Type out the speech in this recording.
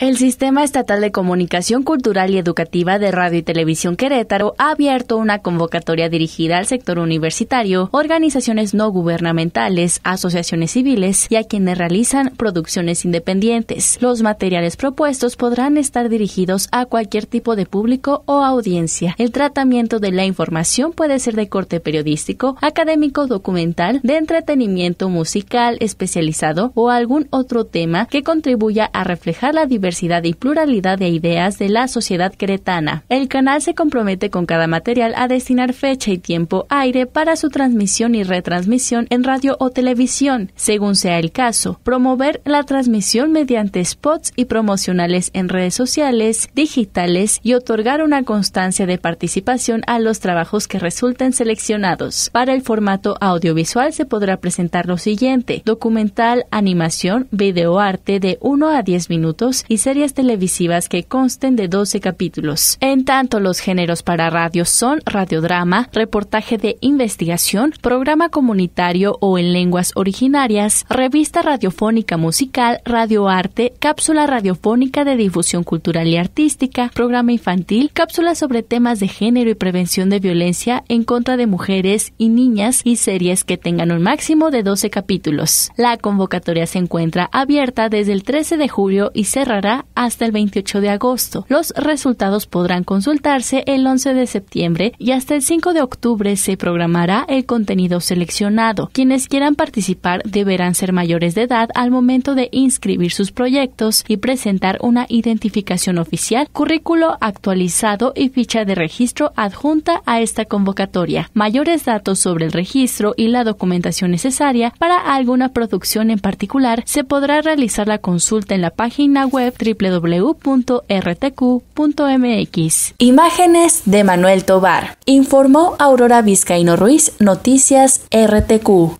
El Sistema Estatal de Comunicación Cultural y Educativa de Radio y Televisión Querétaro ha abierto una convocatoria dirigida al sector universitario, organizaciones no gubernamentales, asociaciones civiles y a quienes realizan producciones independientes. Los materiales propuestos podrán estar dirigidos a cualquier tipo de público o audiencia. El tratamiento de la información puede ser de corte periodístico, académico, documental, de entretenimiento musical especializado o algún otro tema que contribuya a reflejar la diversidad diversidad y pluralidad de ideas de la sociedad cretana. El canal se compromete con cada material a destinar fecha y tiempo aire para su transmisión y retransmisión en radio o televisión, según sea el caso, promover la transmisión mediante spots y promocionales en redes sociales, digitales y otorgar una constancia de participación a los trabajos que resulten seleccionados. Para el formato audiovisual se podrá presentar lo siguiente: documental, animación, videoarte de 1 a 10 minutos y series televisivas que consten de 12 capítulos. En tanto, los géneros para radio son radiodrama, reportaje de investigación, programa comunitario o en lenguas originarias, revista radiofónica musical, radioarte, cápsula radiofónica de difusión cultural y artística, programa infantil, cápsula sobre temas de género y prevención de violencia en contra de mujeres y niñas y series que tengan un máximo de 12 capítulos. La convocatoria se encuentra abierta desde el 13 de julio y cerrará hasta el 28 de agosto. Los resultados podrán consultarse el 11 de septiembre y hasta el 5 de octubre se programará el contenido seleccionado. Quienes quieran participar deberán ser mayores de edad al momento de inscribir sus proyectos y presentar una identificación oficial, currículo actualizado y ficha de registro adjunta a esta convocatoria. Mayores datos sobre el registro y la documentación necesaria para alguna producción en particular se podrá realizar la consulta en la página web www.rtq.mx. Imágenes de Manuel Tobar. Informó Aurora Vizcaíno Ruiz, Noticias RTQ.